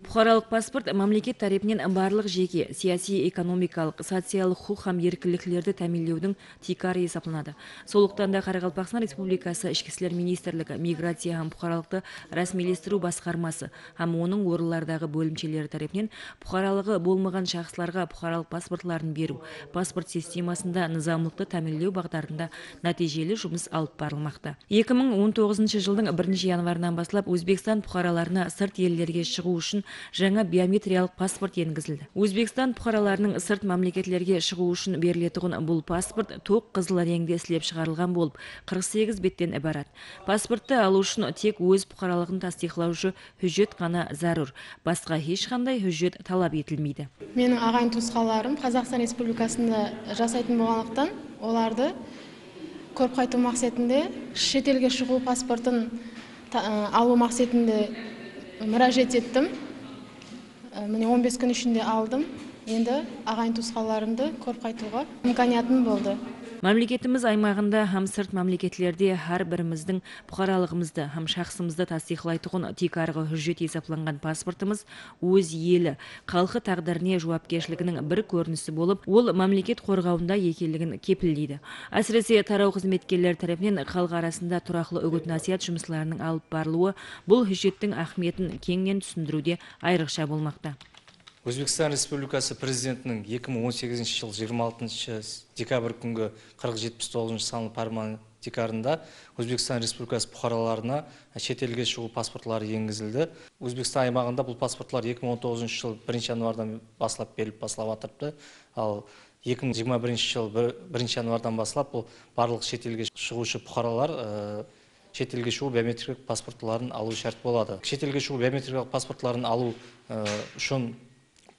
бұқаралық паспорт мемлекет тарапынан барлық жеке саяси экономикалық социалдық құқық һәм еркіндіктерді тәмінлеудің тикары есептеледі сондықтан да қарақалпақстан республикасы ішкі істер министрлігі миграция һәм бұқаралықты рәсмилестіру басқармасы һәм оның орынлардағы бөлімшелері тарапынан бұқаралығы болмаған шақсыларға бұқаралық паспортларын беру паспорт системасында нызамлықты тәмінлеу бағдарында нәтижелі жұмыс алып барылмақта 2019 жылдың 1 январынан бастап өзбекстан бұқараларына сырт елдерге шығу үшін жаңа биометриялық паспорт енгізілді өзбекстан бұқараларының сырт мемлекеттерге шығу үшін берілетұғын бұл паспорт тоқ қызыл реңде сілеп шығарылған болып 48 беттен ібарат паспортты алу үшін тек өз бұқаралығын тасдиқлаушы хүжет қана зарур басқа ешқандай хүжет талап етілмейді менің ағайын туысқаларым қазақстан республикасында жасайтын болғандықтан оларды көріп қайту мақсатында шетелге шығу паспортын алу мақсатында мұражат еттім Э, міне он күн ішінде алдым енді ағайын туысқанларымды көріп қайтуға мүмканиятым болды мемлекетіміз аймағында һәм сырт һәр әрбіріміздің бұқаралығымызды һәм шахсымызды тасдиқлайтұғын тек арғы хүжет есапланған паспортымыз өз елі халқы тағдырыне жауапкершілігінің бір көрінісі болып ол мемлекет қорғауында екендігін кепілдейді әсіресе тарау қызметкерлері тарапынан халық арасында тұрақлы үгіт насихат жұмыстарының алып барылуы бұл хүжеттің ахметін кеңінен түсіндіруде айрықша болмақта өзбекстан республикасы президентінің 2018 жыл 26 декабрь күнгі 4079 парман декарында өзбекстан республикасы бұқараларына шетелге шығу паспортлары енгізілді өзбекстан аймағында бұл паспортлар 2019 жыл 1 январдан бастап беріліп басылап атырпты. ал 2021 жыл 1 январдан бастап бұл барлық шетелге шығушы бұқаралар э, шетелге шығу биометрикалық паспортларын алу шарт болады шетелге шығу биометрикалық паспортларын алу э, үшін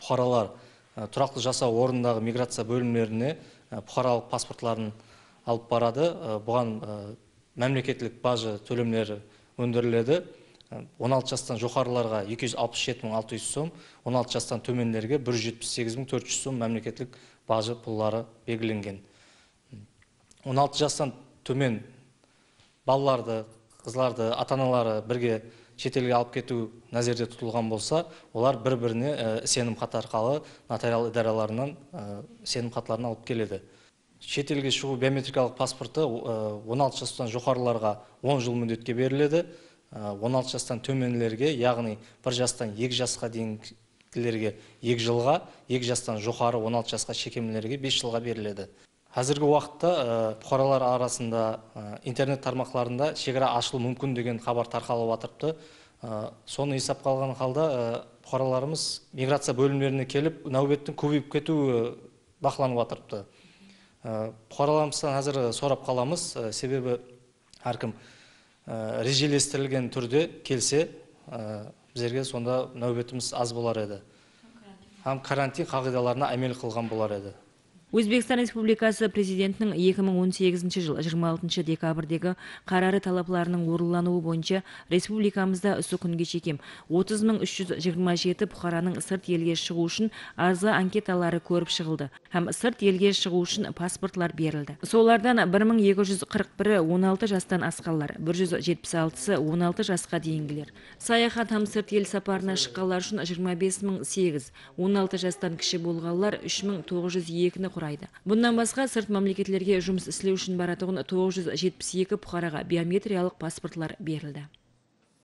бұқаралар э, тұрақты жасау орнындағы миграция бөлімдеріне бұқаралық э, паспортларын алып барады э, бұған мемлекеттік бажы төлемдері өндіріледі 16 жастан жоғарыларға 267.600 сом 16 жастан төмендерге 178.400 сом мемлекеттік бажы пұллары белгіленген 16 жастан төмен балаларды қызларды ата аналары бірге шетелге алып кету назерде тұтылған болса олар бір біріне э, сенім қат арқалы нотариал идараларынан э, сенім қатларын алып келеді шетелге шығу биометрикалық паспорты 16 э, жастан жоғарыларға 10 жыл міндетке беріледі 16 жастан төменілерге, яғни бір жастан 2 жасқа дейінгілерге 2 жылға 2 жастан жоғары 16 жасқа шекемілерге 5 жылға беріледі Әзіргі уақытта э, бұқаралар арасында э, интернет тармақларында шегіра ашылу мүмкін деген хабар тарқалы батырпты. Э, соны есап қалған халда бұқараларымыз миграция бөлімлеріне келіп нәубеттің көбейіп кетуі бақыланып жатырыпты. бұқараларымыздан әзір сорап қаламыз, себебі әркім режелестірілген түрде келсе, біздерге сонда нәубетіміз аз болар еді. Қам карантин қағидаларына әмел қылған болар еді өзбекстан республикасы президентінің 2018 жыл 26 декабрдегі қарары талапларының орындалуы бойынша республикамызда үсі күнге шекем 30327 бұқараның сырт елге шығу үшін арзы анкеталары көріп шығылды һәм сұрт елге шығу үшін паспортлар берілді солардан 1241-і 16 жастан асқалар, 176-сы 16 жасқа дейінгілер саяхат һәм сұрт ел сапарына шыққалар үшін 25008 16 жастан кіші болғанлар 3902-ні құрайды бұндан басқа сырт мемлекеттерге жұмыс істеу үшін баратығын 972 жүз бұқараға биометриялық паспортлар берілді